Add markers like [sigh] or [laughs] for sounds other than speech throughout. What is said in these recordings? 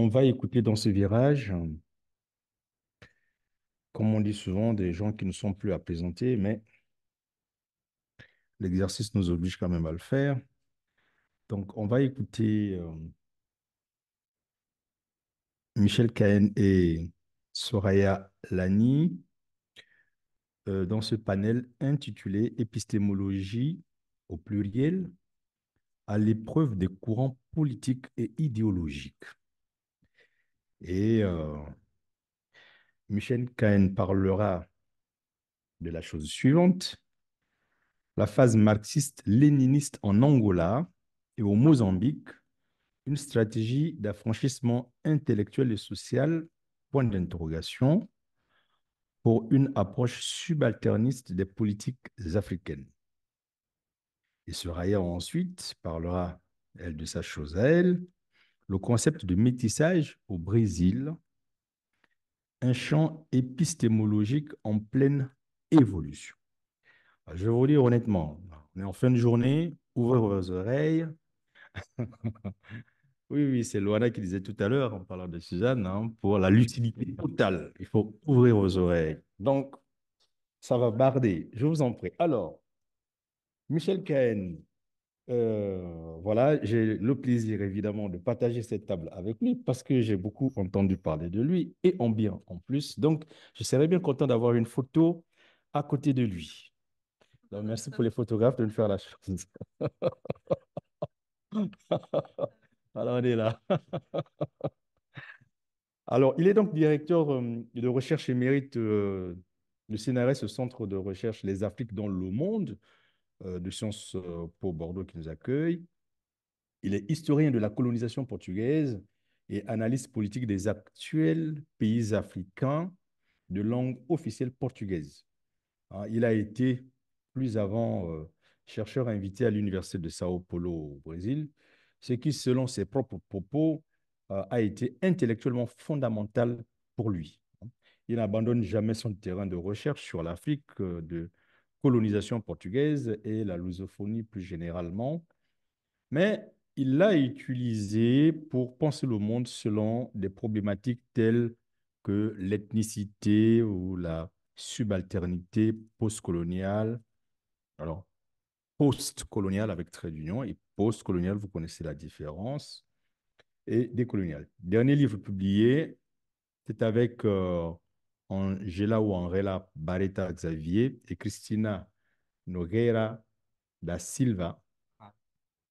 On va écouter dans ce virage, comme on dit souvent, des gens qui ne sont plus à présenter, mais l'exercice nous oblige quand même à le faire. Donc, on va écouter euh, Michel Caen et Soraya Lani euh, dans ce panel intitulé Épistémologie au pluriel à l'épreuve des courants politiques et idéologiques. Et euh, Michel Kahn parlera de la chose suivante la phase marxiste-léniniste en Angola et au Mozambique, une stratégie d'affranchissement intellectuel et social, point d'interrogation, pour une approche subalterniste des politiques africaines. Et Soraya ensuite parlera, elle, de sa chose à elle, le concept de métissage au Brésil, un champ épistémologique en pleine évolution. Ah, je vais vous dire honnêtement, on est en fin de journée, ouvrez vos oreilles. [laughs] oui, oui, c'est Loana qui disait tout à l'heure, en parlant de Suzanne, hein, pour la lucidité totale, il faut ouvrir vos oreilles. Donc, ça va barder, je vous en prie. Alors, Michel Kahn. Euh, voilà, j'ai le plaisir évidemment de partager cette table avec lui parce que j'ai beaucoup entendu parler de lui et en bien en plus. Donc, je serais bien content d'avoir une photo à côté de lui. Donc, merci pour les photographes de nous faire la chose. [laughs] Alors, on est là. [laughs] Alors, il est donc directeur euh, de recherche émérite euh, du le CNRS, le centre de recherche Les Afriques dans le monde, euh, de Sciences euh, Po Bordeaux qui nous accueille. Il est historien de la colonisation portugaise et analyste politique des actuels pays africains de langue officielle portugaise. Ah, il a été plus avant euh, chercheur invité à l'Université de Sao Paulo au Brésil, ce qui, selon ses propres propos, a été intellectuellement fondamental pour lui. Il n'abandonne jamais son terrain de recherche sur l'Afrique de colonisation portugaise et la lusophonie plus généralement. Mais il l'a utilisé pour penser le monde selon des problématiques telles que l'ethnicité ou la subalternité postcoloniale. Alors, postcoloniale avec trait d'union et postcoloniale, vous connaissez la différence, et décoloniale. Dernier livre publié, c'est avec euh, Angela Angela Barreta Xavier et Cristina Nogueira da Silva.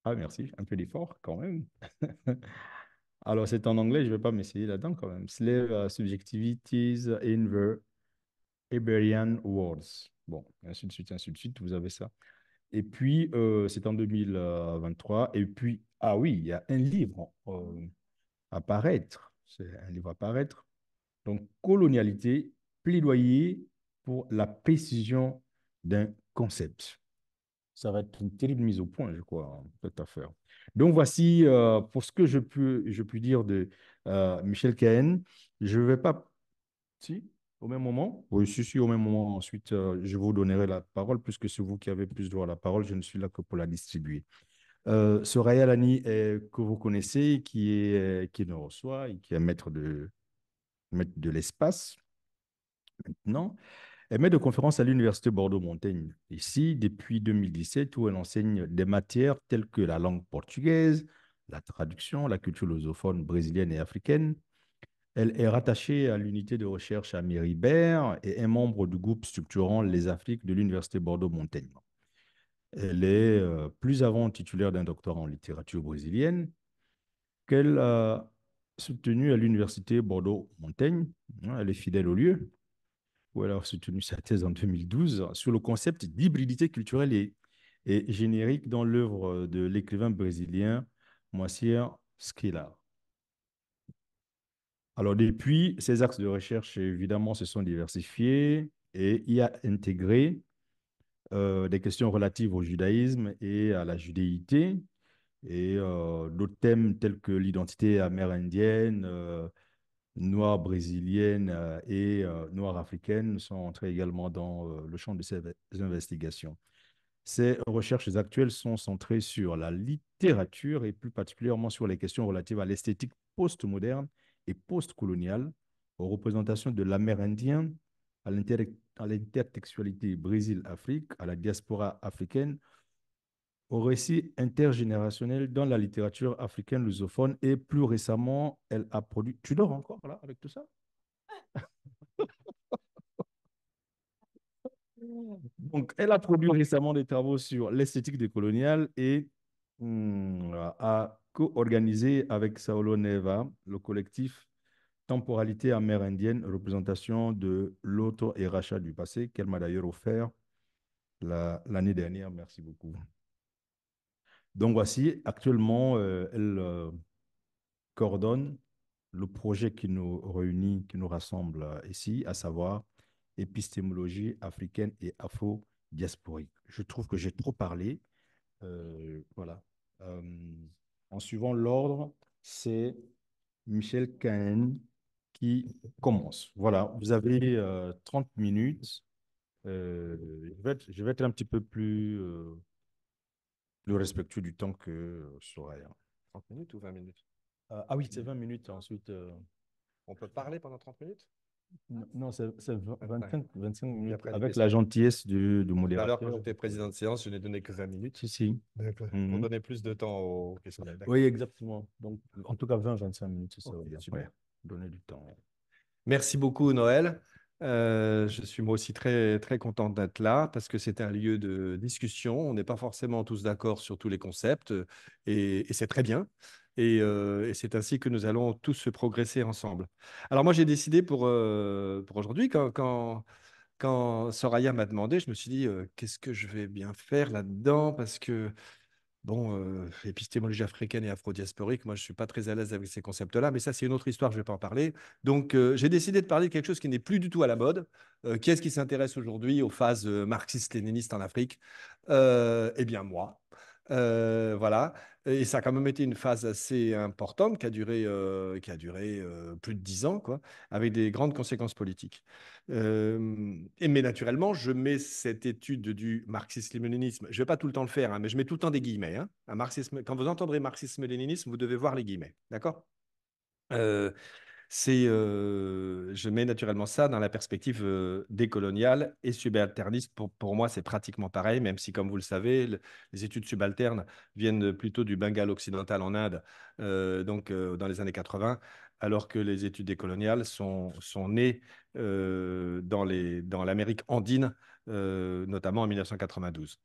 Ah, merci, un peu d'effort quand même. [laughs] Alors, c'est en anglais, je ne vais pas m'essayer là-dedans quand même. Slave euh, Subjectivities in the Iberian Words. Bon, ainsi de suite, ainsi de suite, vous avez ça. Et puis, euh, c'est en 2023. Et puis, ah oui, il y a un livre euh, à paraître. C'est un livre à paraître donc, colonialité, plaidoyer pour la précision d'un concept. Ça va être une terrible mise au point, je crois, hein, cette affaire. Donc, voici euh, pour ce que je peux, je peux dire de euh, Michel Cahen. Je ne vais pas. Si, au même moment Oui, si, si, au même moment. Ensuite, euh, je vous donnerai la parole, puisque c'est vous qui avez plus droit à la parole. Je ne suis là que pour la distribuer. Soraya Lani, que vous connaissez, qui est, qui nous reçoit et qui est maître de, mettre de l'espace maintenant. Elle met de conférences à l'Université Bordeaux-Montaigne, ici depuis 2017, où elle enseigne des matières telles que la langue portugaise, la traduction, la culture lusophone brésilienne et africaine. Elle est rattachée à l'unité de recherche à Baird et est membre du groupe structurant Les Afriques de l'Université Bordeaux-Montaigne. Elle est euh, plus avant titulaire d'un doctorat en littérature brésilienne qu'elle soutenue à l'université Bordeaux-Montaigne. Hein, elle est fidèle au lieu, où elle a soutenu sa thèse en 2012 sur le concept d'hybridité culturelle et, générique dans l'œuvre de l'écrivain brésilien Moacir Skila. Alors depuis, ses axes de recherche, évidemment, se sont diversifiés et y a intégré euh, des questions relatives au judaïsme et à la judéité, et euh, d'autres thèmes tels que l'identité amérindienne, euh, noire brésilienne euh, et noire africaine sont entrés également dans le champ de ces investigations. Ces recherches actuelles sont centrées sur la littérature et plus particulièrement sur les questions relatives à l'esthétique postmoderne et postcoloniale, aux représentations de l'amérindien, à l'intertextualité Brésil-Afrique, à la diaspora africaine, au récit intergénérationnel dans la littérature africaine lusophone et plus récemment, elle a produit. Tu dors encore là avec tout ça [laughs] Donc, elle a produit récemment des travaux sur l'esthétique des coloniales et hmm, a co-organisé avec Saolo Neva le collectif Temporalité amérindienne, représentation de l'auto et rachat du passé, qu'elle m'a d'ailleurs offert l'année dernière. Merci beaucoup. Donc voici, actuellement, euh, elle euh, coordonne le projet qui nous réunit, qui nous rassemble euh, ici, à savoir épistémologie africaine et afro-diasporique. Je trouve que j'ai trop parlé. voilà. en suivant l'ordre, c'est Michel Kahn qui commence. Voilà, vous avez 30 minutes. je vais être un petit peu plus le respectueux du temps que euh, Soraya. 30 hein. minutes ou 20 minutes euh, Ah oui, c'est 20 minutes. Ensuite. Euh. On peut parler pendant 30 minutes Non, c'est 25, minutes. Après, avec la gentillesse du, du modérateur. Alors, que j'étais président de séance, je n'ai donné que 20 minutes. Si, si. On mhm. donnait plus de temps aux questions. Oui, exactement. Donc, en tout cas, 20-25 minutes, c'est ça. Okay, Donner du temps. Merci beaucoup, Noël je suis moi aussi très, très content d'être là parce que c'est un lieu de discussion. On n'est pas forcément tous d'accord sur tous les concepts et, c'est très bien. Et, c'est ainsi que nous allons tous progresser ensemble. Alors moi, j'ai décidé pour, pour aujourd'hui, quand, quand, quand Soraya m'a demandé, je me suis dit, qu'est-ce que je vais bien faire là-dedans Parce que Bon, euh, épistémologie africaine et afro-diasporique, moi je ne suis pas très à l'aise avec ces concepts-là, mais ça c'est une autre histoire, je ne vais pas en parler. Donc euh, j'ai décidé de parler de quelque chose qui n'est plus du tout à la mode. Euh, qui est-ce qui s'intéresse aujourd'hui aux phases marxistes-léninistes en Afrique Eh bien moi. Euh, voilà. Et ça a quand même été une phase assez importante qui a duré, euh, qui a duré euh, plus de dix ans, quoi, avec des grandes conséquences politiques. et mais naturellement, je mets cette étude du marxisme-léninisme. Je ne vais pas tout le temps le faire, hein, mais je mets tout le temps des guillemets. Hein, un marxisme, quand vous entendrez marxisme-léninisme, vous devez voir les guillemets. D'accord c'est je mets naturellement ça dans la perspective décoloniale et subalterniste. Pour, moi, c'est pratiquement pareil, même si, comme vous le savez, les études subalternes viennent plutôt du Bengale occidental en Inde, donc dans les années 80, alors que les études décoloniales sont, sont nées dans l'Amérique andine, notamment en 1992.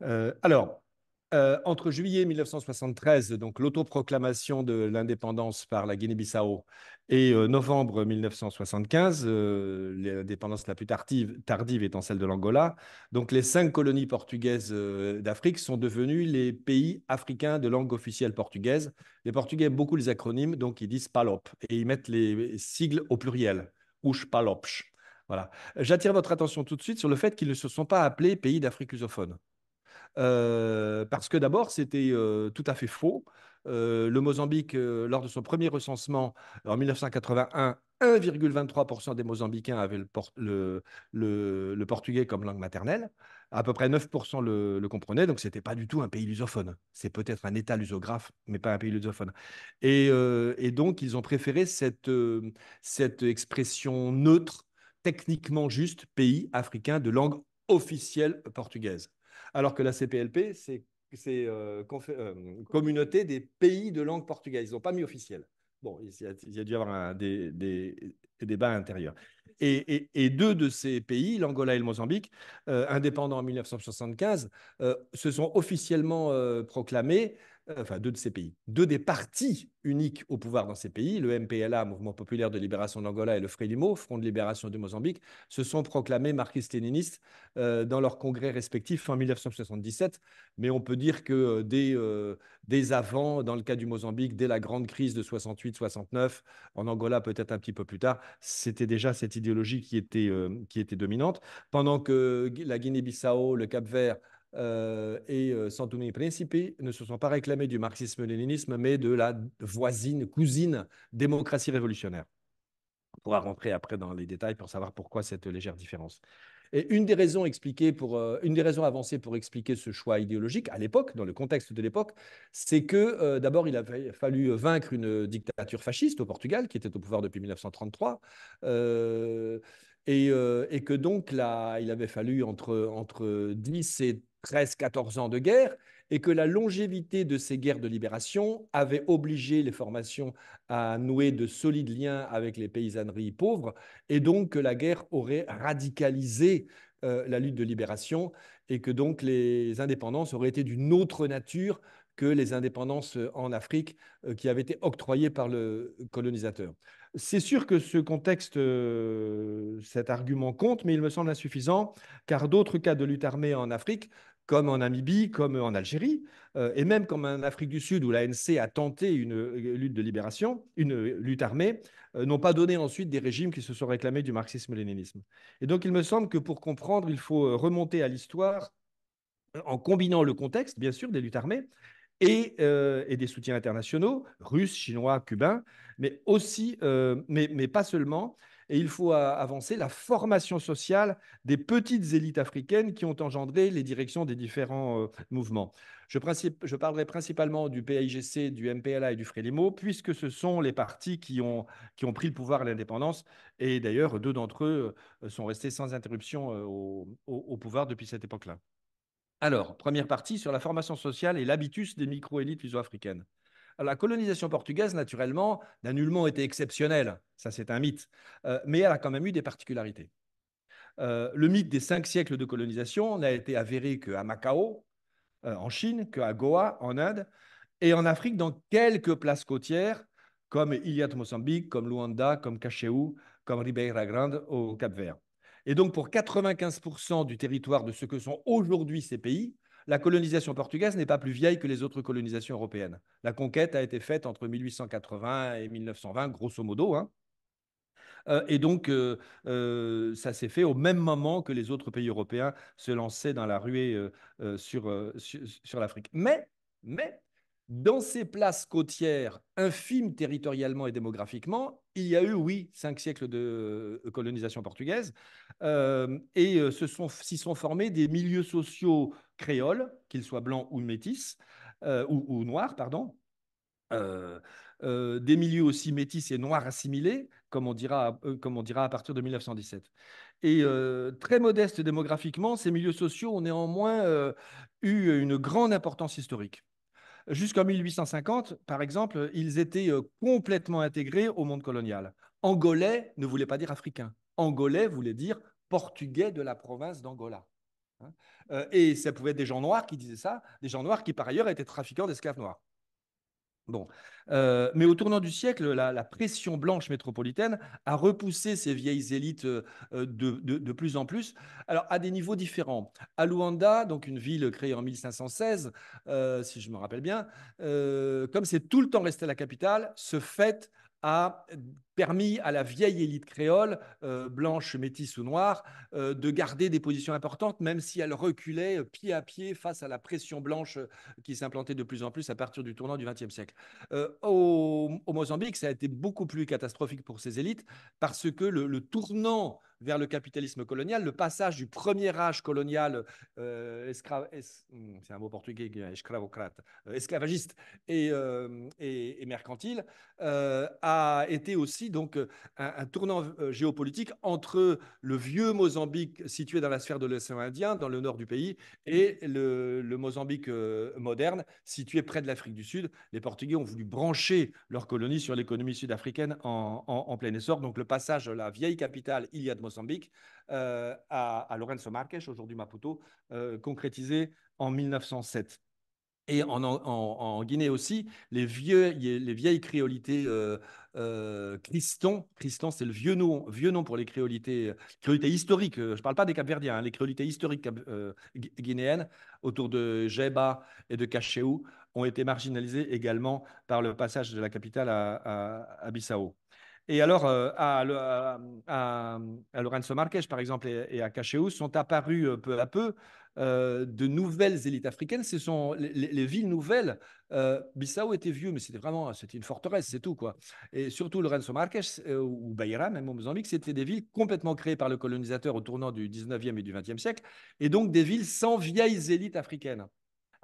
alors, euh, entre juillet 1973, donc l'autoproclamation de l'indépendance par la Guinée-Bissau, et euh, novembre 1975, euh, l'indépendance la plus tardive, étant celle de l'Angola, donc les cinq colonies portugaises d'Afrique sont devenues les pays africains de langue officielle portugaise. Les Portugais aiment beaucoup les acronymes, donc ils disent PALOP et ils mettent les sigles au pluriel, ouch PALOPCH. Voilà. J'attire votre attention tout de suite sur le fait qu'ils ne se sont pas appelés pays d'Afrique lusophone. Euh, parce que d'abord, c'était euh, tout à fait faux. Euh, le Mozambique, lors de son premier recensement en 1981, 1,23% des Mozambicains avaient le, portugais comme langue maternelle. À peu près 9% le, comprenaient, donc ce n'était pas du tout un pays lusophone. C'est peut-être un État lusographe, mais pas un pays lusophone. Et, donc, ils ont préféré cette expression neutre, techniquement juste, pays africain de langue officielle portugaise alors que la CPLP, c'est euh, euh, communauté des pays de langue portugaise. Ils n'ont pas mis officiel. Bon, il y a, dû y avoir des, débats intérieurs. Et, deux de ces pays, l'Angola et le Mozambique, euh, indépendants en 1975, se sont officiellement proclamés euh, enfin deux de ces pays, deux des partis uniques au pouvoir dans ces pays, le MPLA, Mouvement populaire de libération d'Angola, et le Frelimo, Front de libération du Mozambique, se sont proclamés marxistes-léninistes euh, dans leurs congrès respectifs en 1977. Mais on peut dire que euh, dès, avant, dans le cas du Mozambique, dès la grande crise de 68-69, en Angola peut-être un petit peu plus tard, c'était déjà cette idéologie qui était, qui était dominante. Pendant que la Guinée-Bissau, le Cap-Vert, euh, et euh, Santoni Principi ne se sont pas réclamés du marxisme-léninisme, mais de la voisine, cousine démocratie révolutionnaire. On pourra rentrer après dans les détails pour savoir pourquoi cette légère différence. Et une des raisons expliquées pour, euh, une des raisons avancées pour expliquer ce choix idéologique à l'époque, dans le contexte de l'époque, c'est que euh, d'abord il avait fallu vaincre une dictature fasciste au Portugal qui était au pouvoir depuis 1933. et, que donc là, il avait fallu entre, entre 10 et 13-14 ans de guerre et que la longévité de ces guerres de libération avait obligé les formations à nouer de solides liens avec les paysanneries pauvres et donc que la guerre aurait radicalisé euh, la lutte de libération et que donc les indépendances auraient été d'une autre nature que les indépendances euh, en Afrique euh, qui avaient été octroyées par le colonisateur. C'est sûr que ce contexte, cet argument compte, mais il me semble insuffisant, car d'autres cas de lutte armée en Afrique comme en Namibie, comme en Algérie, euh, et même comme en Afrique du Sud, où l'ANC a tenté une euh, lutte de libération, une euh, lutte armée, n'ont pas donné ensuite des régimes qui se sont réclamés du marxisme-léninisme. Et donc, il me semble que pour comprendre, il faut remonter à l'histoire en combinant le contexte, bien sûr, des luttes armées, et, des soutiens internationaux, russes, chinois, cubains, mais aussi, mais, pas seulement, et il faut euh, avancer la formation sociale des petites élites africaines qui ont engendré les directions des différents euh, mouvements. Je, parlerai principalement du PIGC, du MPLA et du Frélimo, puisque ce sont les partis qui ont, pris le pouvoir à l'indépendance. Et d'ailleurs, deux d'entre eux euh, sont restés sans interruption au, pouvoir depuis cette époque-là. Alors, première partie sur la formation sociale et l'habitus des micro-élites viso africaines la colonisation portugaise, naturellement, n'a nullement été exceptionnelle, ça c'est un mythe, euh, mais elle a quand même eu des particularités. Euh, le mythe des cinq siècles de colonisation n'a été avéré qu'à Macao, euh, en Chine, qu'à Goa, en Inde, et en Afrique, dans quelques places côtières, comme iliad Mozambique, comme Luanda, comme Cacheu, comme Ribeira Grande au Cap-Vert. Et donc, pour 95% du territoire de ce que sont aujourd'hui ces pays, la colonisation portugaise n'est pas plus vieille que les autres colonisations européennes. La conquête a été faite entre 1880 et 1920, grosso modo. Hein. Euh, et donc, euh, euh, ça s'est fait au même moment que les autres pays européens se lançaient dans la ruée sur, l'Afrique. Mais, mais, dans ces places côtières infimes territorialement et démographiquement, il y a eu, oui, cinq siècles de colonisation portugaise, et s'y sont formés des milieux sociaux créoles, qu'il soit blanc ou métis, euh, ou, ou noirs, pardon, euh, euh, des milieux aussi métis et noirs assimilés, comme on dira, comme on dira à partir de 1917. Et très modestes démographiquement, ces milieux sociaux ont néanmoins eu une grande importance historique. Jusqu'en 1850, par exemple, ils étaient complètement intégrés au monde colonial. Angolais ne voulait pas dire africain. Angolais voulait dire portugais de la province d'Angola. Hein. Euh, et ça pouvait être des gens noirs qui disaient ça, des gens noirs qui par ailleurs étaient trafiquants d'esclaves noirs. Bon. Euh, mais au tournant du siècle, la, pression blanche métropolitaine a repoussé ces vieilles élites euh, de, plus en plus, alors à des niveaux différents. À Luanda, donc une ville créée en 1516, si je me rappelle bien, comme c'est tout le temps resté la capitale, ce fait a permis à la vieille élite créole, euh, blanche, métisse ou noire, euh, de garder des positions importantes, même si elle reculait euh, pied à pied face à la pression blanche qui s'implantait de plus en plus à partir du tournant du XXe siècle. au, Mozambique, ça a été beaucoup plus catastrophique pour ces élites parce que le, tournant vers le capitalisme colonial, le passage du premier âge colonial, euh, hmm, c'est un mot portugais, esclavocrate, esclavagiste et mercantile, a été aussi donc euh, un, tournant euh, géopolitique entre le vieux Mozambique situé dans la sphère de l'océan Indien, dans le nord du pays, et le, Mozambique euh, moderne situé près de l'Afrique du Sud. Les Portugais ont voulu brancher leur colonie sur l'économie sud-africaine en, plein essor. Donc le passage de la vieille capitale, il de Mozambique, à, Lorenzo Marques, aujourd'hui Maputo, concrétisé en 1907. Et en, Guinée aussi, les, vieux, les vieilles créolités euh, euh c'est le vieux nom, vieux nom pour les créolités, euh, créolités historiques, euh, je ne parle pas des Capverdiens, hein, les créolités historiques guinéennes autour de Jeba et de Cachéou ont été marginalisées également par le passage de la capitale à, Bissau. Et alors, à, à, à, Lorenzo Marques, par exemple, et, à Cachéou sont apparus peu à peu euh, de nouvelles élites africaines. Ce sont les, villes nouvelles. Euh, Bissau était vieux, mais c'était vraiment c'était une forteresse, c'est tout. quoi. Et surtout Lorenzo Marques euh, ou Beira, même au Mozambique, c'était des villes complètement créées par le colonisateur au tournant du 19e et du 20e siècle, et donc des villes sans vieilles élites africaines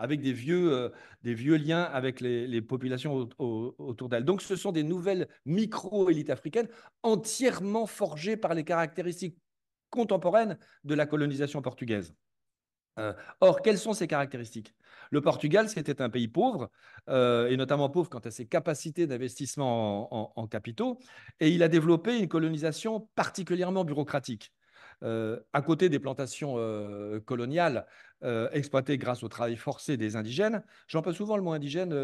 avec des vieux, des vieux liens avec les, populations autour d'elles Donc ce sont des nouvelles micro-élites africaines entièrement forgées par les caractéristiques contemporaines de la colonisation portugaise. Euh, or, quelles sont ses caractéristiques Le Portugal, c'était un pays pauvre, euh, et notamment pauvre quant à ses capacités d'investissement en, capitaux, et il a développé une colonisation particulièrement bureaucratique. Euh, à côté des plantations coloniales exploitées grâce au travail forcé des indigènes, j'en j'emploie souvent le mot indigène,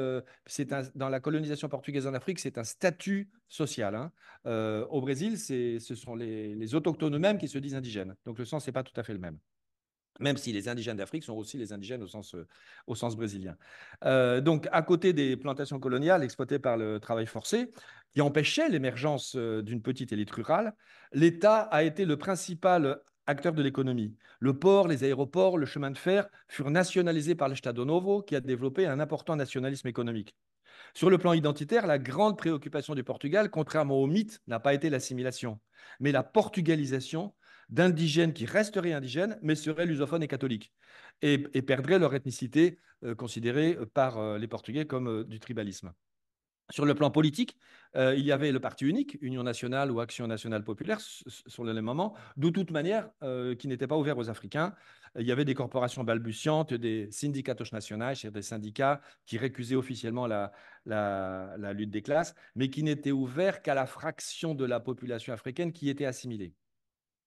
c'est dans la colonisation portugaise en Afrique, c'est un statut social. Hein. au Brésil, ce sont les, les autochtones eux-mêmes qui se disent indigènes, donc le sens n'est pas tout à fait le même même si les indigènes d'Afrique sont aussi les indigènes au sens, euh, brésilien. Euh, donc, à côté des plantations coloniales exploitées par le travail forcé, qui empêchaient l'émergence euh, d'une petite élite rurale, l'État a été le principal acteur de l'économie. Le port, les aéroports, le chemin de fer furent nationalisés par l'Estado Novo, qui a développé un important nationalisme économique. Sur le plan identitaire, la grande préoccupation du Portugal, contrairement au mythe, n'a pas été l'assimilation, mais la portugalisation d'indigènes qui resteraient indigènes, mais seraient lusophones et catholiques, et, perdraient leur ethnicité euh, considérée euh, par euh, les Portugais comme du tribalisme. Sur le plan politique, il y avait le parti unique, Union nationale ou Action nationale populaire, sur le même moment, de toute manière, qui n'était pas ouvert aux Africains. Il y avait des corporations balbutiantes, des syndicatos nationales, des syndicats qui récusaient officiellement la, la lutte des classes, mais qui n'étaient ouverts qu'à la fraction de la population africaine qui était assimilée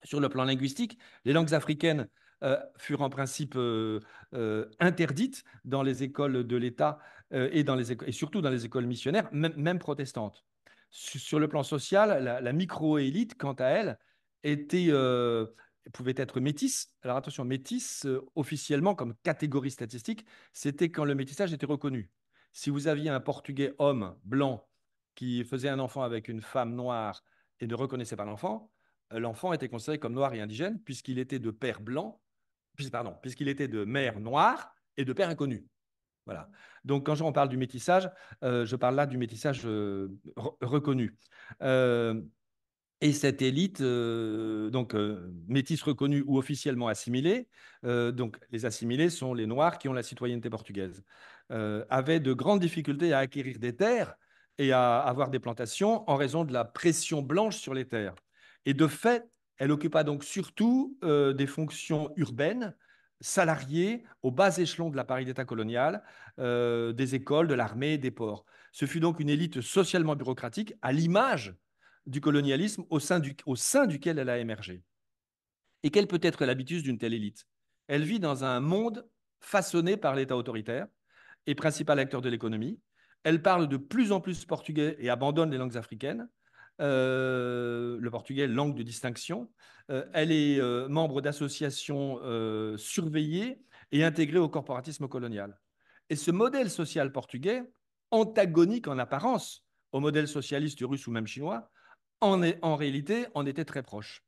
sur le plan linguistique, les langues africaines euh, furent en principe euh, euh, interdites dans les écoles de l'État et, surtout dans les écoles missionnaires, même, protestantes. Sur, le plan social, la, la micro-élite, quant à elle, pouvait être métisse. Alors attention, métisse, officiellement, comme catégorie statistique, c'était quand le métissage était reconnu. Si vous aviez un Portugais homme blanc qui faisait un enfant avec une femme noire et ne reconnaissait pas l'enfant, l'enfant était considéré comme noir et indigène puisqu'il était de père blanc, pardon, puisqu'il était de mère noire et de père inconnu. Voilà. Donc, quand on parle du métissage, euh, je parle là du métissage euh, reconnu. Euh, et cette élite, donc métisse reconnue ou officiellement assimilée, donc les assimilés sont les Noirs qui ont la citoyenneté portugaise, avaient de grandes difficultés à acquérir des terres et à avoir des plantations en raison de la pression blanche sur les terres. Et de fait, elle occupa donc surtout euh, des fonctions urbaines, salariées, au bas échelon de l'appareil d'État colonial, euh, des écoles, de l'armée, des ports. Ce fut donc une élite socialement bureaucratique, à l'image du colonialisme au sein, au sein duquel elle a émergé. Et quelle peut être l'habitus d'une telle élite Elle vit dans un monde façonné par l'État autoritaire et principal acteur de l'économie. Elle parle de plus en plus portugais et abandonne les langues africaines. Euh, le portugais, langue de distinction. Euh, elle est euh, membre d'associations surveillées et intégrées au corporatisme colonial. Et ce modèle social portugais, antagonique en apparence au modèle socialiste russe ou même chinois, en, en réalité en était très proche.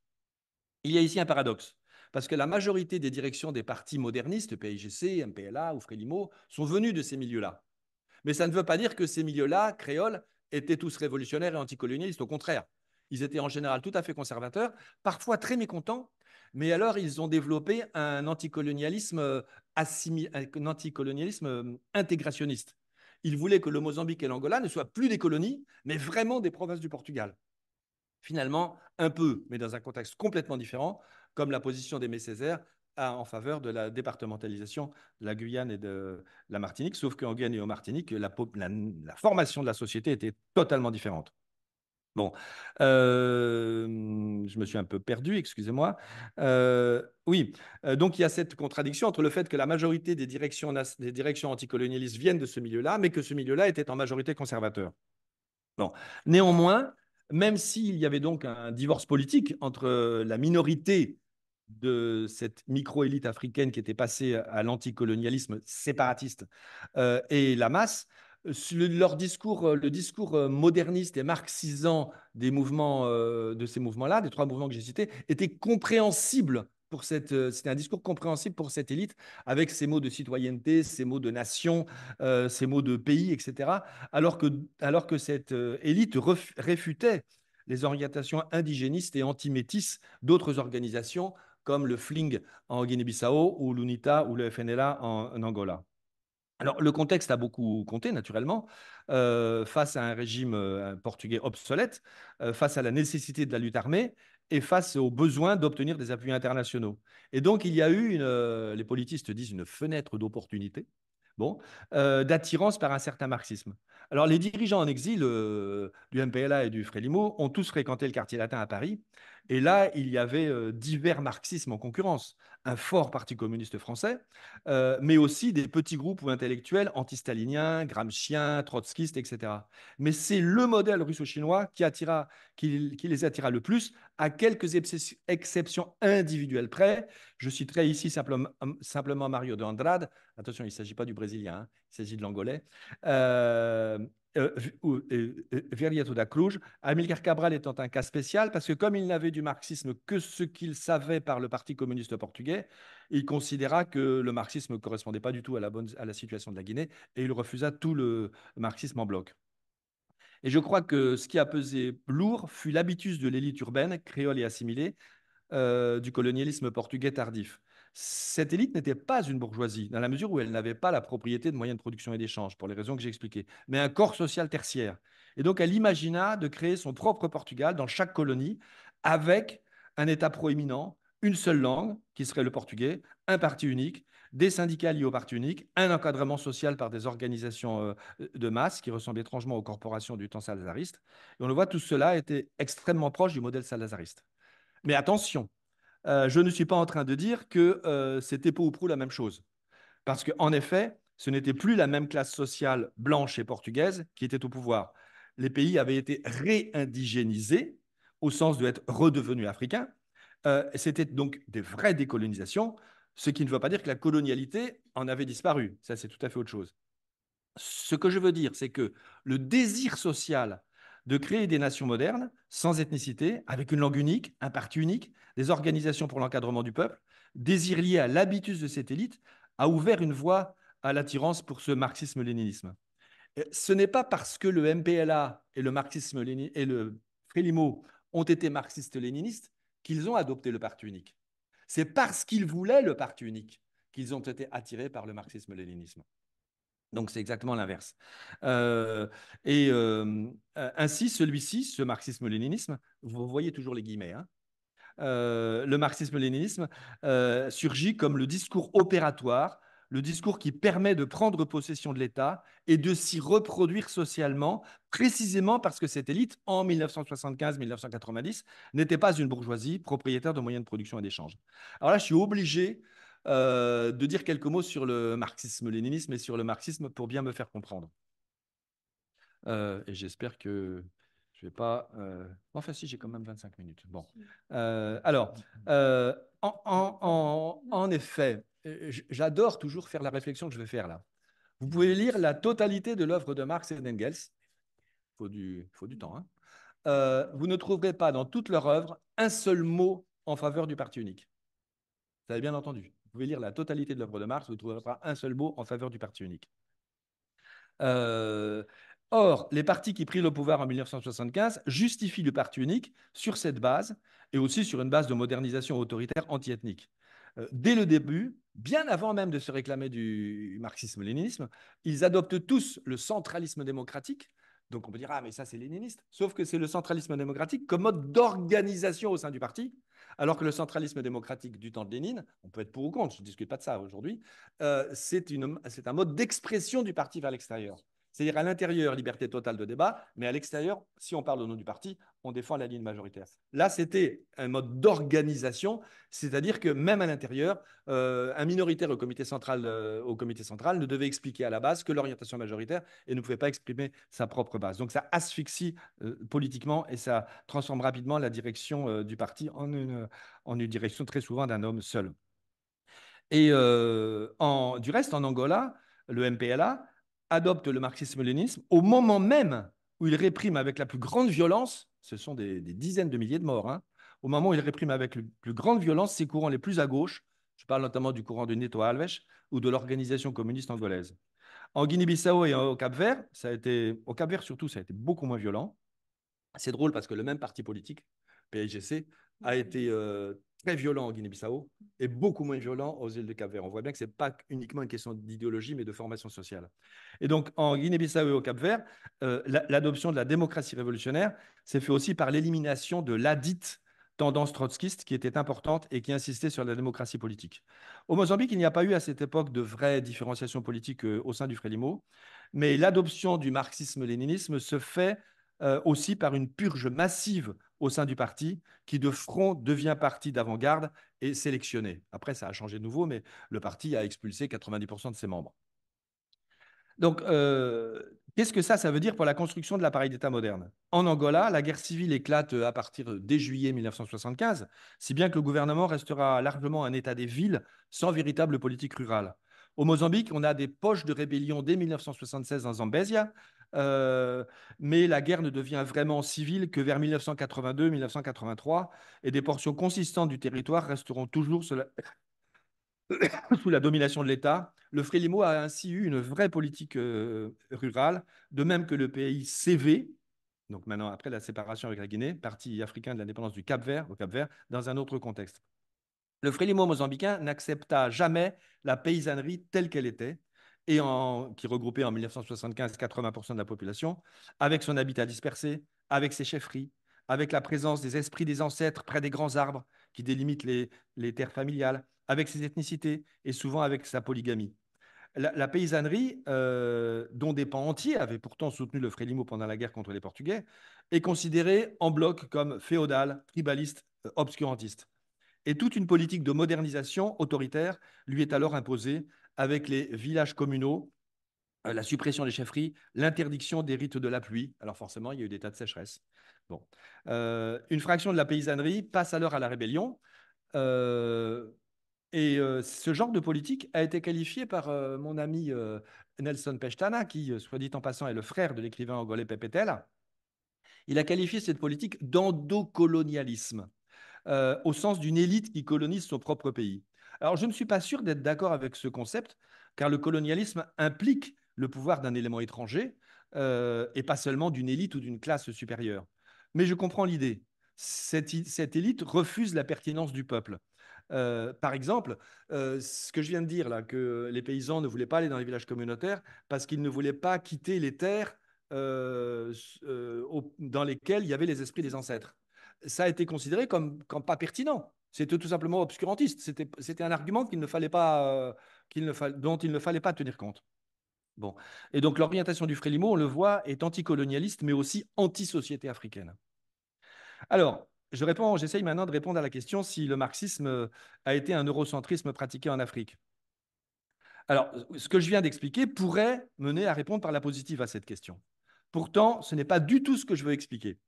Il y a ici un paradoxe, parce que la majorité des directions des partis modernistes, PIGC, MPLA ou Frélimo, sont venues de ces milieux-là. Mais ça ne veut pas dire que ces milieux-là, créoles, étaient tous révolutionnaires et anticolonialistes. Au contraire, ils étaient en général tout à fait conservateurs, parfois très mécontents, mais alors ils ont développé un anticolonialisme, euh, anticolonialisme euh, intégrationniste. Ils voulaient que le Mozambique et l'Angola ne soient plus des colonies, mais vraiment des provinces du Portugal. Finalement, un peu, mais dans un contexte complètement différent, comme la position des Césaire en faveur de la départementalisation de la Guyane et de la Martinique, sauf qu'en Guyane et en Martinique, la, formation de la société était totalement différente. Bon, euh, je me suis un peu perdu, excusez-moi. Euh, oui, euh, donc il y a cette contradiction entre le fait que la majorité des directions, des directions anticolonialistes viennent de ce milieu-là, mais que ce milieu-là était en majorité conservateur. Bon, néanmoins, même s'il y avait donc un divorce politique entre la minorité de cette micro-élite africaine qui était passée à l'anticolonialisme séparatiste euh, et la masse, leur discours, euh, le discours euh, moderniste et marxisant des mouvements, de ces mouvements-là, des trois mouvements que j'ai cités, était compréhensible pour cette, c'était un discours compréhensible pour cette élite, avec ces mots de citoyenneté, ces mots de nation, ces mots de pays, etc. Alors que, alors que cette élite réfutait les orientations indigénistes et antimétistes d'autres organisations comme le FLING en Guinée-Bissau ou l'UNITA ou le FNLA en, Angola. Alors, le contexte a beaucoup compté, naturellement, euh, face à un régime euh, portugais obsolète, euh, face à la nécessité de la lutte armée et face au besoin d'obtenir des appuis internationaux. Et donc, il y a eu, les politistes disent, une fenêtre d'opportunité, bon, d'attirance par un certain marxisme. Alors, les dirigeants en exil du MPLA et du Frélimo ont tous fréquenté le quartier latin à Paris et là, il y avait euh, divers marxismes en concurrence. Un fort parti communiste français, euh, mais aussi des petits groupes ou intellectuels antistaliniens, gramsciens, trotskistes, etc. Mais c'est le modèle russo-chinois qui, qui, les attira le plus, à quelques exceptions individuelles près. Je citerai ici simplement, Mario de Andrade. Attention, il ne s'agit pas du Brésilien, hein, il s'agit de l'Angolais. Euh, euh, euh, euh, Viriato da Cruz, Amilcar Cabral étant un cas spécial parce que comme il n'avait du marxisme que ce qu'il savait par le Parti communiste portugais, il considéra que le marxisme ne correspondait pas du tout à la, situation de la Guinée et il refusa tout le marxisme en bloc. Et je crois que ce qui a pesé lourd fut l'habitus de l'élite urbaine, créole et assimilée, du colonialisme portugais tardif. Cette élite n'était pas une bourgeoisie, dans la mesure où elle n'avait pas la propriété de moyens de production et d'échange, pour les raisons que j'ai expliquées, mais un corps social tertiaire. Et donc, elle imagina de créer son propre Portugal dans chaque colonie, avec un État proéminent, une seule langue, qui serait le portugais, un parti unique, des syndicats liés au parti unique, un encadrement social par des organisations euh, de masse qui ressemblent étrangement aux corporations du temps salazariste. Et on le voit, tout cela était extrêmement proche du modèle salazariste. Mais attention, euh, je ne suis pas en train de dire que euh, c'était peu ou prou la même chose. Parce qu'en effet, ce n'était plus la même classe sociale blanche et portugaise qui était au pouvoir. Les pays avaient été réindigénisés au sens de être redevenus africains. Euh, c'était donc des vraies décolonisations, ce qui ne veut pas dire que la colonialité en avait disparu. Ça, c'est tout à fait autre chose. Ce que je veux dire, c'est que le désir social de créer des nations modernes, sans ethnicité, avec une langue unique, un parti unique, des organisations pour l'encadrement du peuple, désir lié à l'habitus de cette élite, a ouvert une voie à l'attirance pour ce marxisme-léninisme. Ce n'est pas parce que le MPLA et le marxisme et le ont été marxistes-léninistes qu'ils ont adopté le parti unique. C'est parce qu'ils voulaient le parti unique qu'ils ont été attirés par le marxisme-léninisme. Donc c'est exactement l'inverse. Euh, et euh, ainsi, celui-ci, ce marxisme-léninisme, vous voyez toujours les guillemets, hein, euh, le marxisme-léninisme surgit comme le discours opératoire, le discours qui permet de prendre possession de l'État et de s'y reproduire socialement, précisément parce que cette élite, en 1975-1990, n'était pas une bourgeoisie propriétaire de moyens de production et d'échange. Alors là, je suis obligé euh, de dire quelques mots sur le marxisme-léninisme et sur le marxisme pour bien me faire comprendre. Euh, et j'espère que je vais pas. Euh, enfin, si, j'ai quand même 25 minutes. Bon. alors, en, effet, j'adore toujours faire la réflexion que je vais faire là. Vous pouvez lire la totalité de l'œuvre de Marx et d'Engels. Il faut du, du temps. Hein. vous ne trouverez pas dans toute leur œuvre un seul mot en faveur du parti unique. Vous avez bien entendu. Vous pouvez lire la totalité de l'œuvre de Marx, vous trouverez pas un seul mot en faveur du parti unique. Euh, or, les partis qui prirent le pouvoir en 1975 justifient le parti unique sur cette base et aussi sur une base de modernisation autoritaire anti-ethnique. Euh, dès le début, bien avant même de se réclamer du marxisme-léninisme, ils adoptent tous le centralisme démocratique, donc on peut dire, ah, mais ça, c'est léniniste. Sauf que c'est le centralisme démocratique comme mode d'organisation au sein du parti, alors que le centralisme démocratique du temps de Lénine, on peut être pour ou contre, je ne discute pas de ça aujourd'hui, euh, c'est un mode d'expression du parti vers l'extérieur. C'est-à-dire à l'intérieur, liberté totale de débat, mais à l'extérieur, si on parle au nom du parti, on défend la ligne majoritaire. Là, c'était un mode d'organisation, c'est-à-dire que même à l'intérieur, euh, un minoritaire au comité, central, euh, au comité central ne devait expliquer à la base que l'orientation majoritaire et ne pouvait pas exprimer sa propre base. Donc ça asphyxie euh, politiquement et ça transforme rapidement la direction du parti en une, en une direction très souvent d'un homme seul. Et du reste, en Angola, le MPLA, adopte le marxisme-léninisme au moment même où il réprime avec la plus grande violence, ce sont des, dizaines de milliers de morts, hein, au moment où il réprime avec la plus grande violence ses courants les plus à gauche, je parle notamment du courant de Neto Alves ou de l'organisation communiste angolaise. En Guinée-Bissau et au Cap-Vert, ça a été, au Cap-Vert surtout, ça a été beaucoup moins violent. C'est drôle parce que le même parti politique, PIGC, a été euh, très violent en Guinée-Bissau et beaucoup moins violent aux îles de Cap-Vert. On voit bien que ce n'est pas uniquement une question d'idéologie, mais de formation sociale. Et donc, en Guinée-Bissau et au Cap-Vert, euh, l'adoption de la démocratie révolutionnaire s'est faite aussi par l'élimination de l'adite tendance trotskiste qui était importante et qui insistait sur la démocratie politique. Au Mozambique, il n'y a pas eu à cette époque de vraie différenciation politique euh, au sein du Frélimo, mais l'adoption du marxisme-léninisme se fait euh, aussi par une purge massive au sein du parti, qui de front devient parti d'avant-garde et sélectionné. Après, ça a changé de nouveau, mais le parti a expulsé 90% de ses membres. Donc, euh, qu'est-ce que ça, ça veut dire pour la construction de l'appareil d'État moderne En Angola, la guerre civile éclate à partir dès juillet 1975, si bien que le gouvernement restera largement un État des villes sans véritable politique rurale. Au Mozambique, on a des poches de rébellion dès 1976 en Zambézia, mais la guerre ne devient vraiment civile que vers 1982-1983 et des portions consistantes du territoire resteront toujours sous la, [coughs] domination de l'État. Le Frélimo a ainsi eu une vraie politique rurale, de même que le pays CV, donc maintenant après la séparation avec la Guinée, parti africain de l'indépendance du Cap-Vert au Cap-Vert, dans un autre contexte. Le Frélimo mozambicain n'accepta jamais la paysannerie telle qu'elle était, et qui regroupait en 1975 80% de la population, avec son habitat dispersé, avec ses chefferies, avec la présence des esprits des ancêtres près des grands arbres qui délimitent les, terres familiales, avec ses ethnicités et souvent avec sa polygamie. La, paysannerie, euh, dont des pans entiers avaient pourtant soutenu le Frélimo pendant la guerre contre les Portugais, est considérée en bloc comme féodale, tribaliste, euh, obscurantiste. Et toute une politique de modernisation autoritaire lui est alors imposée avec les villages communaux, euh, la suppression des chefferies, l'interdiction des rites de la pluie. Alors forcément, il y a eu des tas de sécheresses. Bon. Euh, une fraction de la paysannerie passe alors à la rébellion. Euh, et ce genre de politique a été qualifié par mon ami Nelson Pechtana, qui, soit dit en passant, est le frère de l'écrivain angolais Pepetel. Il a qualifié cette politique d'endocolonialisme, au sens d'une élite qui colonise son propre pays. Alors, je ne suis pas sûr d'être d'accord avec ce concept, car le colonialisme implique le pouvoir d'un élément étranger euh, et pas seulement d'une élite ou d'une classe supérieure. Mais je comprends l'idée. Cette, élite refuse la pertinence du peuple. Euh, par exemple, euh, ce que je viens de dire là, que les paysans ne voulaient pas aller dans les villages communautaires parce qu'ils ne voulaient pas quitter les terres dans lesquelles il y avait les esprits des ancêtres. Ça a été considéré comme, comme pas pertinent. C'était tout simplement obscurantiste. C'était un argument qu'il pas, euh, dont il ne fallait pas tenir compte. Bon. Et donc l'orientation du Frélimo, on le voit, est anticolonialiste, mais aussi anti-société africaine. Alors, je j'essaye maintenant de répondre à la question si le marxisme euh, a été un eurocentrisme pratiqué en Afrique. Alors, ce que je viens d'expliquer pourrait mener à répondre par la positive à cette question. Pourtant, ce n'est pas du tout ce que je veux expliquer.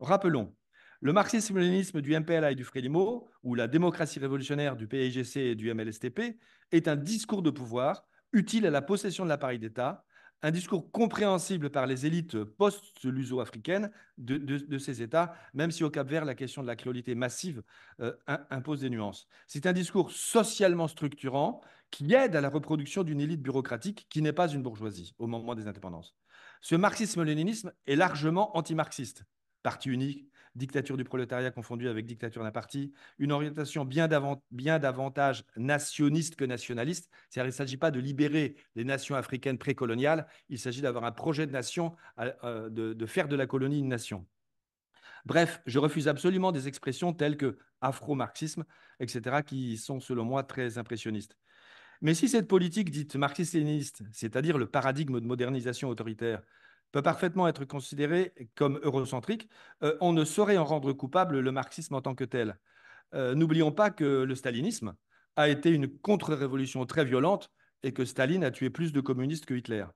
Rappelons, le marxisme-léninisme du MPLA et du Frélimo, ou la démocratie révolutionnaire du PIGC et du MLSTP, est un discours de pouvoir utile à la possession de l'appareil d'État, un discours compréhensible par les élites post-luso-africaines de, ces États, même si au Cap-Vert, la question de la créolité massive euh, impose des nuances. C'est un discours socialement structurant qui aide à la reproduction d'une élite bureaucratique qui n'est pas une bourgeoisie au moment des indépendances. Ce marxisme-léninisme est largement anti-marxiste. Parti unique, dictature du prolétariat confondue avec dictature d'un parti, une orientation bien, davantage nationiste que nationaliste. cest il ne s'agit pas de libérer les nations africaines précoloniales, il s'agit d'avoir un projet de nation, euh, de, faire de la colonie une nation. Bref, je refuse absolument des expressions telles que afro-marxisme, etc., qui sont selon moi très impressionnistes. Mais si cette politique dite marxiste-léniniste, c'est-à-dire le paradigme de modernisation autoritaire, peut parfaitement être considéré comme eurocentrique, euh, on ne saurait en rendre coupable le marxisme en tant que tel. Euh, n'oublions pas que le stalinisme a été une contre-révolution très violente et que Staline a tué plus de communistes que Hitler.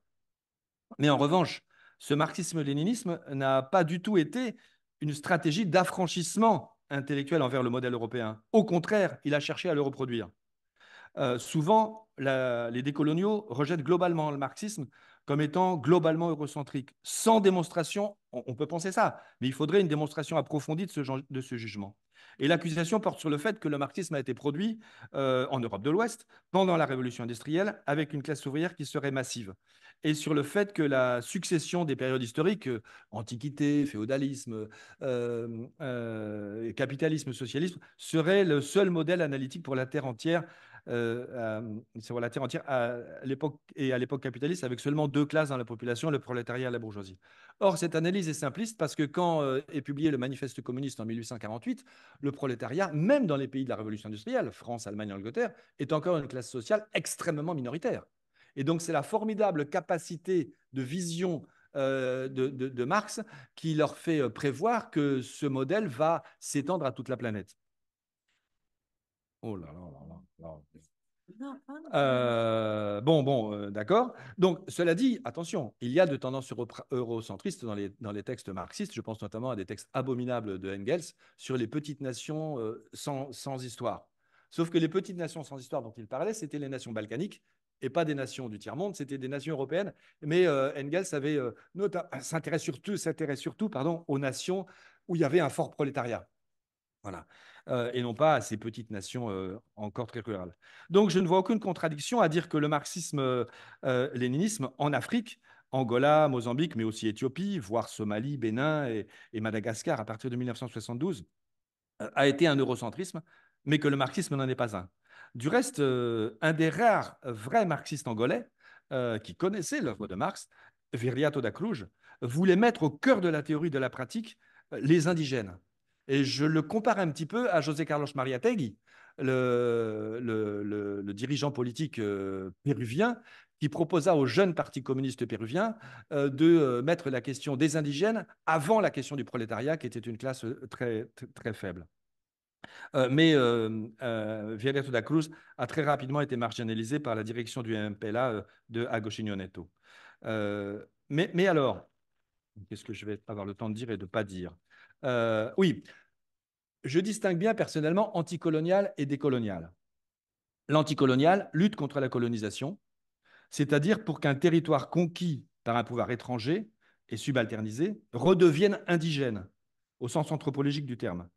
Mais en revanche, ce marxisme-léninisme n'a pas du tout été une stratégie d'affranchissement intellectuel envers le modèle européen. Au contraire, il a cherché à le reproduire. Euh, souvent, les décoloniaux rejettent globalement le marxisme comme étant globalement eurocentrique. Sans démonstration, on, peut penser ça, mais il faudrait une démonstration approfondie de ce, jugement. Et l'accusation porte sur le fait que le marxisme a été produit euh, en Europe de l'Ouest pendant la révolution industrielle avec une classe ouvrière qui serait massive. Et sur le fait que la succession des périodes historiques, euh, antiquité, féodalisme, euh, capitalisme, socialisme, serait le seul modèle analytique pour la Terre entière euh, euh, euh, à, l'époque et à l'époque capitaliste avec seulement deux classes dans la population, le prolétariat et la bourgeoisie. Or, cette analyse est simpliste parce que quand est publié le manifeste communiste en 1848, le prolétariat, même dans les pays de la révolution industrielle, France, Allemagne, Angleterre, est encore une classe sociale extrêmement minoritaire. Et donc, c'est la formidable capacité de vision de Marx qui leur fait prévoir que ce modèle va s'étendre à toute la planète. Oh euh, bon, bon, euh, d'accord. Donc, cela dit, attention, il y a de tendances eurocentristes dans les, dans les textes marxistes. Je pense notamment à des textes abominables de Engels sur les petites nations euh, sans, histoire. Sauf que les petites nations sans histoire dont il parlait, c'était les nations balkaniques et pas des nations du tiers-monde, c'était des nations européennes. Mais Engels avait s'intéresse surtout, surtout pardon, aux nations où il y avait un fort prolétariat. Voilà. Euh, et non pas à ces petites nations euh, encore très rurales. Donc je ne vois aucune contradiction à dire que le marxisme-léninisme euh, en Afrique, Angola, Mozambique, mais aussi Éthiopie, voire Somalie, Bénin et, Madagascar à partir de 1972, a été un eurocentrisme, mais que le marxisme n'en est pas un. Du reste, un des rares vrais marxistes angolais qui connaissait l'œuvre de Marx, Viriato da Cruz, voulait mettre au cœur de la théorie de la pratique les indigènes. Et je le compare un petit peu à José Carlos Mariategui, le, le, dirigeant politique euh, péruvien, qui proposa au jeune parti communiste péruvien euh, de euh, mettre la question des indigènes avant la question du prolétariat, qui était une classe très, très, faible. mais euh, euh, da Cruz a très rapidement été marginalisé par la direction du MPLA de Agostinho mais, alors, qu'est-ce que je vais avoir le temps de dire et de ne pas dire euh, oui, je distingue bien personnellement anticolonial et décolonial. L'anticolonial lutte contre la colonisation, c'est-à-dire pour qu'un territoire conquis par un pouvoir étranger et subalternisé redevienne indigène, au sens anthropologique du terme.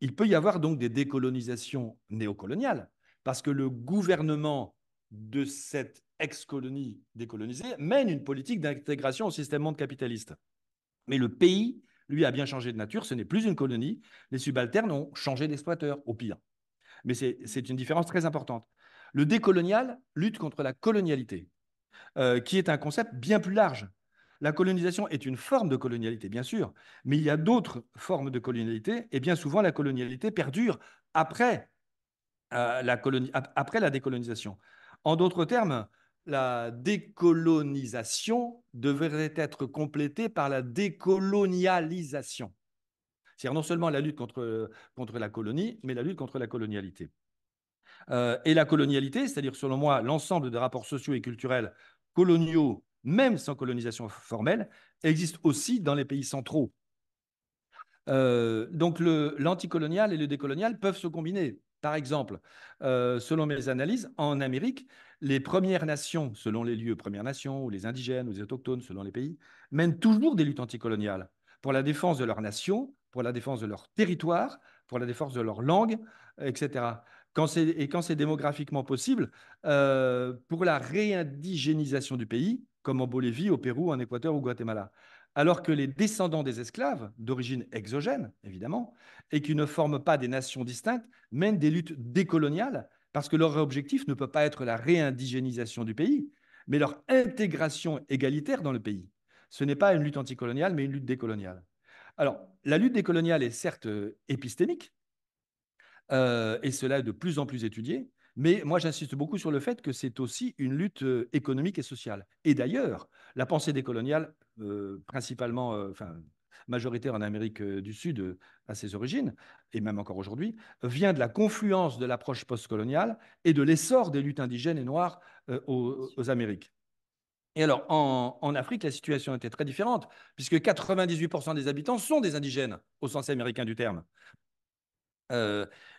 Il peut y avoir donc des décolonisations néocoloniales, parce que le gouvernement de cette ex-colonie décolonisée mène une politique d'intégration au système monde capitaliste. Mais le pays lui a bien changé de nature, ce n'est plus une colonie. Les subalternes ont changé d'exploiteur, au pire. Mais c'est une différence très importante. Le décolonial lutte contre la colonialité, euh, qui est un concept bien plus large. La colonisation est une forme de colonialité, bien sûr, mais il y a d'autres formes de colonialité, et bien souvent la colonialité perdure après euh, la décolonisation. En d'autres termes, la décolonisation devrait être complétée par la décolonialisation. C'est-à-dire non seulement la lutte contre, la colonie, mais la lutte contre la colonialité. Euh, et la colonialité, c'est-à-dire selon moi l'ensemble des rapports sociaux et culturels coloniaux, même sans colonisation formelle, existe aussi dans les pays centraux. Euh, donc l'anticolonial et le décolonial peuvent se combiner. Par exemple, euh, selon mes analyses, en Amérique, les Premières Nations, selon les lieux, Premières Nations ou les indigènes ou les autochtones, selon les pays, mènent toujours des luttes anticoloniales pour la défense de leur nation, pour la défense de leur territoire, pour la défense de leur langue, etc. et quand c'est démographiquement possible, euh, pour la réindigénisation du pays, comme en Bolivie, au Pérou, en Équateur ou au Guatemala. Alors que les descendants des esclaves, d'origine exogène, évidemment, et qui ne forment pas des nations distinctes, mènent des luttes décoloniales parce que leur objectif ne peut pas être la réindigénisation du pays, mais leur intégration égalitaire dans le pays. Ce n'est pas une lutte anticoloniale, mais une lutte décoloniale. Alors, la lutte décoloniale est certes euh, épistémique, euh, et cela est de plus en plus étudié, mais moi j'insiste beaucoup sur le fait que c'est aussi une lutte euh, économique et sociale. Et d'ailleurs, la pensée décoloniale, principalement, enfin, majoritaire en Amérique euh, du Sud euh, à ses origines, et même encore aujourd'hui, vient de la confluence de l'approche postcoloniale et de l'essor des luttes indigènes et noires euh, aux, Amériques. Et alors, en, Afrique, la situation était très différente, puisque 98% des habitants sont des indigènes, au sens américain du terme.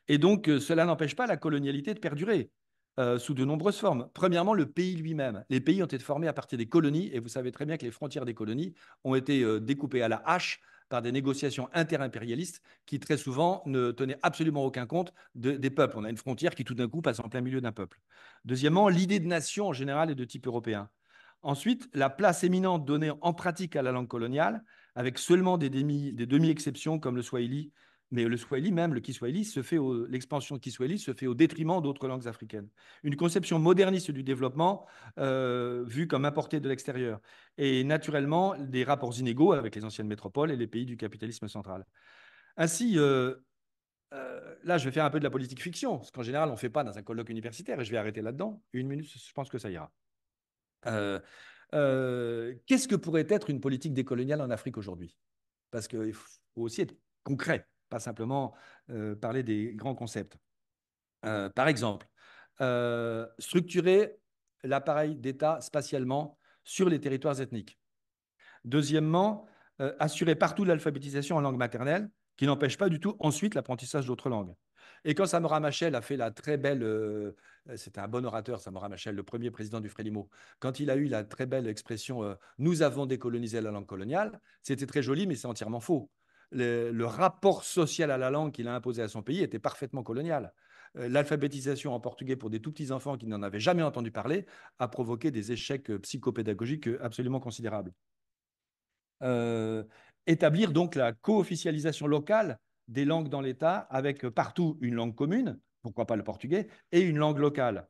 et donc, cela n'empêche pas la colonialité de perdurer. Euh, sous de nombreuses formes. Premièrement, le pays lui-même. Les pays ont été formés à partir des colonies, et vous savez très bien que les frontières des colonies ont été euh, découpées à la hache par des négociations interimpérialistes qui très souvent ne tenaient absolument aucun compte des peuples. On a une frontière qui tout d'un coup passe en plein milieu d'un peuple. Deuxièmement, l'idée de nation en général est de type européen. Ensuite, la place éminente donnée en pratique à la langue coloniale, avec seulement des demi-exceptions comme le swahili mais le Swahili, même le Kiswahili, se fait l'expansion Kiswahili se fait au détriment d'autres langues africaines. Une conception moderniste du développement euh, vue comme importée de l'extérieur et naturellement des rapports inégaux avec les anciennes métropoles et les pays du capitalisme central. Ainsi, euh, euh, là, je vais faire un peu de la politique fiction, ce qu'en général, on ne fait pas dans un colloque universitaire, et je vais arrêter là-dedans. Une minute, je pense que ça ira. Euh, qu'est-ce que pourrait être une politique décoloniale en Afrique aujourd'hui Parce qu'il faut aussi être concret pas simplement euh, parler des grands concepts. Mmh. Euh, par exemple, euh, structurer l'appareil d'État spatialement sur les territoires ethniques. Deuxièmement, assurer partout l'alphabétisation en langue maternelle, qui n'empêche pas du tout ensuite l'apprentissage d'autres langues. Et quand Samora Machel a fait la très belle, c'était un bon orateur, Samora Machel, le premier président du Frélimo, quand il a eu la très belle expression Nous avons décolonisé la langue coloniale », c'était très joli, mais c'est entièrement faux le, rapport social à la langue qu'il a imposé à son pays était parfaitement colonial. Euh, l'alphabétisation en portugais pour des tout petits enfants qui n'en avaient jamais entendu parler a provoqué des échecs euh, psychopédagogiques euh, absolument considérables. établir donc la co-officialisation locale des langues dans l'État avec partout une langue commune, pourquoi pas le portugais, et une langue locale.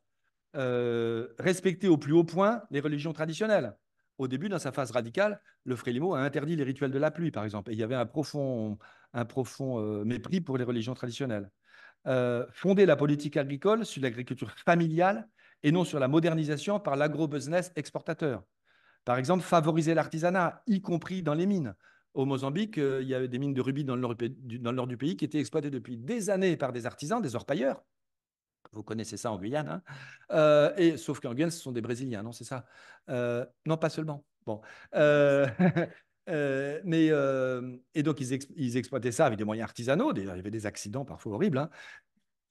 respecter au plus haut point les religions traditionnelles au début, dans sa phase radicale, le Frélimo a interdit les rituels de la pluie, par exemple. Et il y avait un profond, un profond euh, mépris pour les religions traditionnelles. Euh, fonder la politique agricole sur l'agriculture familiale et non sur la modernisation par l'agro-business exportateur. Par exemple, favoriser l'artisanat, y compris dans les mines. Au Mozambique, euh, il y avait des mines de rubis dans le nord du pays qui étaient exploitées depuis des années par des artisans, des orpailleurs, vous connaissez ça en Guyane. Hein. Euh, et, sauf qu'en Guyane, ce sont des Brésiliens, non, c'est ça euh, Non, pas seulement. Bon. Euh, [laughs] mais, et donc, ils, exploitaient ça avec des moyens artisanaux. il y avait des accidents parfois horribles. Hein.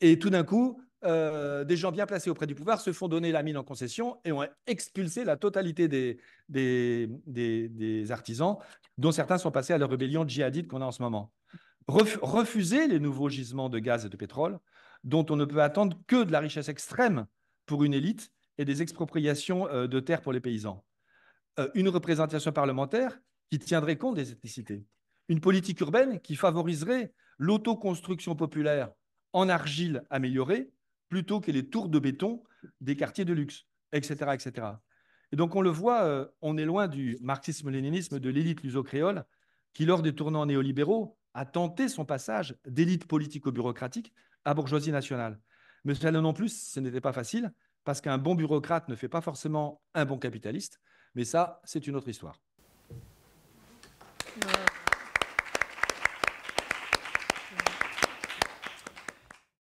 Et tout d'un coup, des gens bien placés auprès du pouvoir se font donner la mine en concession et ont expulsé la totalité des, artisans, dont certains sont passés à la rébellion djihadiste qu'on a en ce moment. refuser les nouveaux gisements de gaz et de pétrole, dont on ne peut attendre que de la richesse extrême pour une élite et des expropriations euh, de terres pour les paysans. Euh, une représentation parlementaire qui tiendrait compte des ethnicités. Une politique urbaine qui favoriserait l'autoconstruction populaire en argile améliorée plutôt que les tours de béton des quartiers de luxe, etc. etc. Et donc on le voit, euh, on est loin du marxisme-léninisme de l'élite luso-créole qui, lors des tournants néolibéraux, a tenté son passage d'élite politico-bureaucratique à bourgeoisie nationale. Mais cela non plus, ce n'était pas facile, parce qu'un bon bureaucrate ne fait pas forcément un bon capitaliste, mais ça, c'est une autre histoire.